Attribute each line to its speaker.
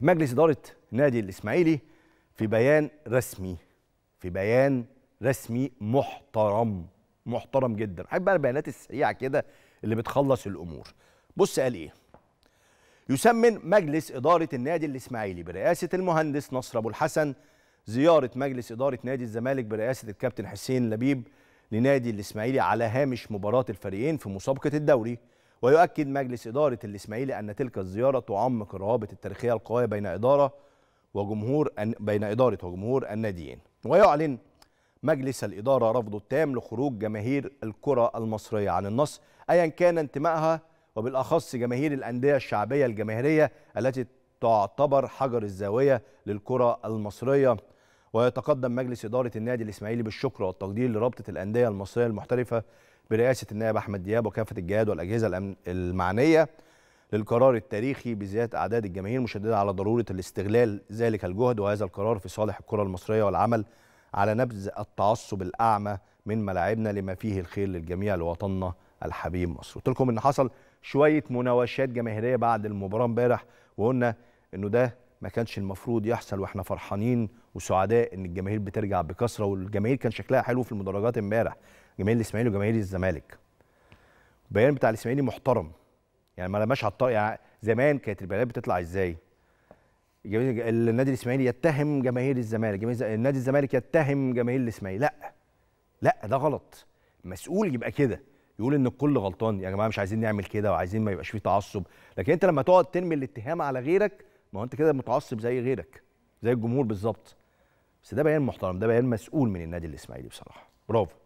Speaker 1: مجلس إدارة نادي الإسماعيلي في بيان رسمي في بيان رسمي محترم محترم جدا احب بقى البيانات السريعه كده اللي بتخلص الامور بص قال ايه يسمن مجلس اداره النادي الاسماعيلي برئاسه المهندس نصر ابو الحسن زياره مجلس اداره نادي الزمالك برئاسه الكابتن حسين لبيب لنادي الاسماعيلي على هامش مباراه الفريقين في مسابقه الدوري ويؤكد مجلس إدارة الإسماعيلي أن تلك الزيارة تعمق الروابط التاريخية القوية بين إدارة وجمهور بين إدارة وجمهور الناديين ويعلن مجلس الإدارة رفضه التام لخروج جماهير الكرة المصرية عن النص أيا كان انتمائها وبالأخص جماهير الأندية الشعبية الجماهيرية التي تعتبر حجر الزاوية للكرة المصرية ويتقدم مجلس إدارة النادي الإسماعيلي بالشكر والتقدير لرابطة الأندية المصرية المحترفة برئاسه النائب احمد دياب وكافه الجهات والاجهزه المعنيه للقرار التاريخي بزياده اعداد الجماهير مشدده على ضروره الاستغلال ذلك الجهد وهذا القرار في صالح الكره المصريه والعمل على نبذ التعصب الاعمى من ملاعبنا لما فيه الخير للجميع لوطننا الحبيب مصر قلت لكم ان حصل شويه مناوشات جماهيريه بعد المباراه امبارح وقلنا انه ده ما كانش المفروض يحصل واحنا فرحانين وسعداء ان الجماهير بترجع بكثره والجماهير كان شكلها حلو في المدرجات امبارح جماهير الاسماعيلي وجماهير الزمالك البيان بتاع الاسماعيلي محترم يعني ما لماش على الطاقه يعني زمان كانت البيانات بتطلع ازاي النادي الاسماعيلي يتهم جماهير الزمالك النادي الزمالك يتهم جماهير الاسماعيلي لا لا ده غلط مسؤول يبقى كده يقول ان الكل غلطان يا جماعه مش عايزين نعمل كده وعايزين ما يبقاش فيه تعصب لكن انت لما تقعد ترمي الاتهام على غيرك ما هو انت كده متعصب زي غيرك زي الجمهور بالظبط بس ده بيان محترم ده بيان مسؤول من النادي الاسماعيلي بصراحه برافو